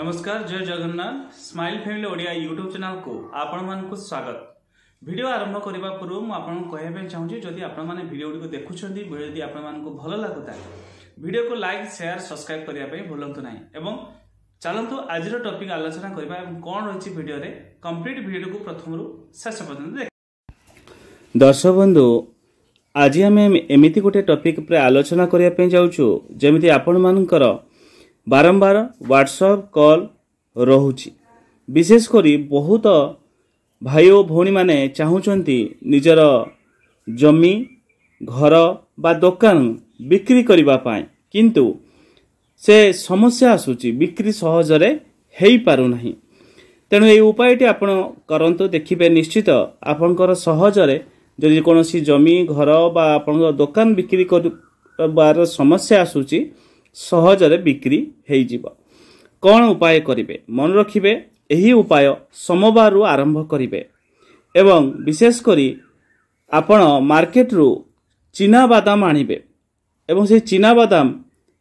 नमस्कार जय Jagannath smile family Odia YouTube channel को आपण मानक स्वागत ভিডিও আরম্ভ করা পূর্ব মু আপনার কে চাহুছি যদি আপনার ভিডিওগুলো দেখুম যদি আপনার ভাল লাগুতা ভিডিওকে লাইক সেয়ার সবসক্রাইব করা ভুলতু না এবং ଚାଲନ୍ତୁ ଆଜିର ଟପିକ୍ ଆଲୋଚନା କରିବା ଏବଂ କ'ଣ ରହିଛି ଭିଡ଼ିଓରେ କମ୍ପ୍ଲିଟ୍ ଭିଡ଼ିଓକୁ ପ୍ରଥମରୁ ଶେଷ ପର୍ଯ୍ୟନ୍ତ ଦେଖ ଦର୍ଶକ ବନ୍ଧୁ ଆଜି ଆମେ ଏମିତି ଗୋଟିଏ ଟପିକ୍ ଉପରେ ଆଲୋଚନା କରିବା ପାଇଁ ଯାଉଛୁ ଯେମିତି ଆପଣମାନଙ୍କର ବାରମ୍ବାର ହ୍ୱାଟ୍ସଆପ୍ କଲ୍ ରହୁଛି ବିଶେଷ କରି ବହୁତ ଭାଇ ଓ ଭଉଣୀମାନେ ଚାହୁଁଛନ୍ତି ନିଜର ଜମି ଘର ବା ଦୋକାନ ବିକ୍ରି କରିବା ପାଇଁ କିନ୍ତୁ ସେ ସମସ୍ୟା ଆସୁଛି ବିକ୍ରି ସହଜରେ ହୋଇପାରୁନାହିଁ ତେଣୁ ଏଇ ଉପାୟଟି ଆପଣ କରନ୍ତୁ ଦେଖିବେ ନିଶ୍ଚିତ ଆପଣଙ୍କର ସହଜରେ ଯଦି କୌଣସି ଜମି ଘର ବା ଆପଣଙ୍କ ଦୋକାନ ବିକ୍ରି କରିବାର ସମସ୍ୟା ଆସୁଛି ସହଜରେ ବିକ୍ରି ହୋଇଯିବ କ'ଣ ଉପାୟ କରିବେ ମନେ ରଖିବେ ଏହି ଉପାୟ ସୋମବାରରୁ ଆରମ୍ଭ କରିବେ ଏବଂ ବିଶେଷ କରି ଆପଣ ମାର୍କେଟରୁ ଚିନାବାଦାମ ଆଣିବେ ଏବଂ ସେ ଚିନାବାଦାମ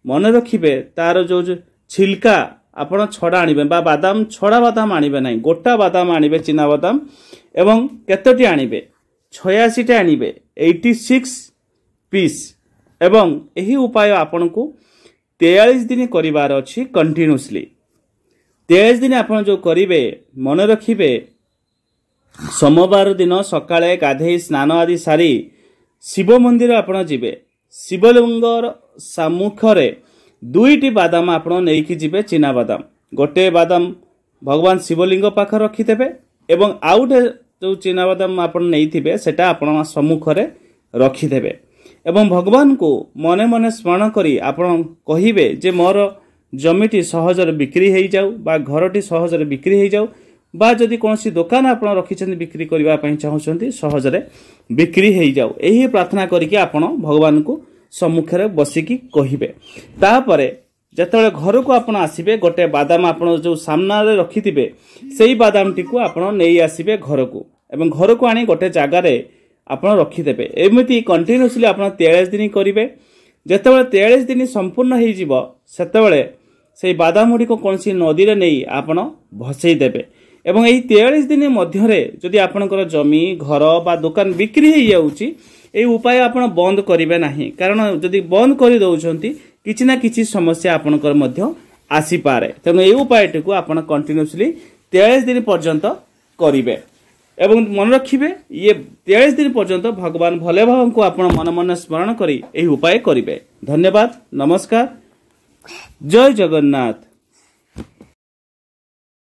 ମନେ ରଖିବେ ତା'ର ଯେଉଁ ଛିଲକା ଆପଣ ଛଡ଼ା ଆଣିବେ ବା ବାଦାମ ଛଡ଼ା ବାଦାମ ଆଣିବେ ନାହିଁ ଗୋଟା ବାଦାମ ଆଣିବେ ଚିନାବାଦାମ ଏବଂ କେତୋଟି ଆଣିବେ ଛୟାଅଶୀଟି ଆଣିବେ ଏଇଟି ସିକ୍ସ ପିସ୍ ଏବଂ ଏହି ଉପାୟ ଆପଣଙ୍କୁ ତେୟାଳିଶ ଦିନ କରିବାର ଅଛି କଣ୍ଟିନ୍ୟୁସଲି ତେୟାଳିଶ ଦିନ ଆପଣ ଯେଉଁ କରିବେ ମନେ ରଖିବେ ସୋମବାର ଦିନ ସକାଳେ ଗାଧେଇ ସ୍ନାନ ଆଦି ସାରି ଶିବ ମନ୍ଦିର ଆପଣ ଯିବେ ଶିବଲିଙ୍ଗର ସାମ୍ମୁଖରେ ଦୁଇଟି ବାଦାମ ଆପଣ ନେଇକି ଯିବେ ଚିନା ବାଦାମ ଗୋଟିଏ ବାଦାମ ଭଗବାନ ଶିବଲିଙ୍ଗ ପାଖରେ ରଖିଦେବେ ଏବଂ ଆଉ ଗୋଟେ ଯେଉଁ ଚିନାବାଦାମ ଆପଣ ନେଇଥିବେ ସେଇଟା ଆପଣ ସମ୍ମୁଖରେ ରଖିଦେବେ ଏବଂ ଭଗବାନଙ୍କୁ ମନେ ମନେ ସ୍ମରଣ କରି ଆପଣ କହିବେ ଯେ ମୋର ଜମିଟି ସହଜରେ ବିକ୍ରି ହୋଇଯାଉ ବା ଘରଟି ସହଜରେ ବିକ୍ରି ହୋଇଯାଉ ବା ଯଦି କୌଣସି ଦୋକାନ ଆପଣ ରଖିଛନ୍ତି ବିକ୍ରି କରିବା ପାଇଁ ଚାହୁଁଛନ୍ତି ସହଜରେ ବିକ୍ରି ହୋଇଯାଉ ଏହି ପ୍ରାର୍ଥନା କରିକି ଆପଣ ଭଗବାନଙ୍କୁ ସମ୍ମୁଖରେ ବସିକି କହିବେ ତାପରେ ଯେତେବେଳେ ଘରକୁ ଆପଣ ଆସିବେ ଗୋଟେ ବାଦାମ ଆପଣ ଯେଉଁ ସାମ୍ନାରେ ରଖିଥିବେ ସେଇ ବାଦାମଟିକୁ ଆପଣ ନେଇ ଆସିବେ ଘରକୁ ଏବଂ ଘରକୁ ଆଣି ଗୋଟେ ଜାଗାରେ ଆପଣ ରଖିଦେବେ ଏମିତି କଣ୍ଟିନ୍ୟୁସଲି ଆପଣ ତେୟାଳିଶ ଦିନ କରିବେ ଯେତେବେଳେ ତେୟାଳିଶ ଦିନ ସମ୍ପୂର୍ଣ୍ଣ ହୋଇଯିବ ସେତେବେଳେ ସେହି ବାଦାମ ଗୁଡ଼ିକ କୌଣସି ନଦୀରେ ନେଇ ଆପଣ ଭସେଇ ଦେବେ ଏବଂ ଏହି ତେୟାଳିଶ ଦିନ ମଧ୍ୟରେ ଯଦି ଆପଣଙ୍କର ଜମି ଘର ବା ଦୋକାନ ବିକ୍ରି ହୋଇଯାଉଛି ଏହି ଉପାୟ ଆପଣ ବନ୍ଦ କରିବେ ନାହିଁ କାରଣ ଯଦି ବନ୍ଦ କରିଦେଉଛନ୍ତି କିଛି ନା କିଛି ସମସ୍ୟା ଆପଣଙ୍କର ମଧ୍ୟ ଆସିପାରେ ତେଣୁ ଏହି ଉପାୟଟିକୁ ଆପଣ କଣ୍ଟିନ୍ୟୁସଲି ତେୟାଳିଶ ଦିନ ପର୍ଯ୍ୟନ୍ତ କରିବେ ଏବଂ ମନେ ରଖିବେ ଇଏ ତେୟାଳିଶ ଦିନ ପର୍ଯ୍ୟନ୍ତ ଭଗବାନ ଭଲେଭାବଙ୍କୁ ଆପଣ ମନେ ମନେ ସ୍ମରଣ କରି ଏହି ଉପାୟ କରିବେ ଧନ୍ୟବାଦ ନମସ୍କାର ଜୟ ଜଗନ୍ନାଥ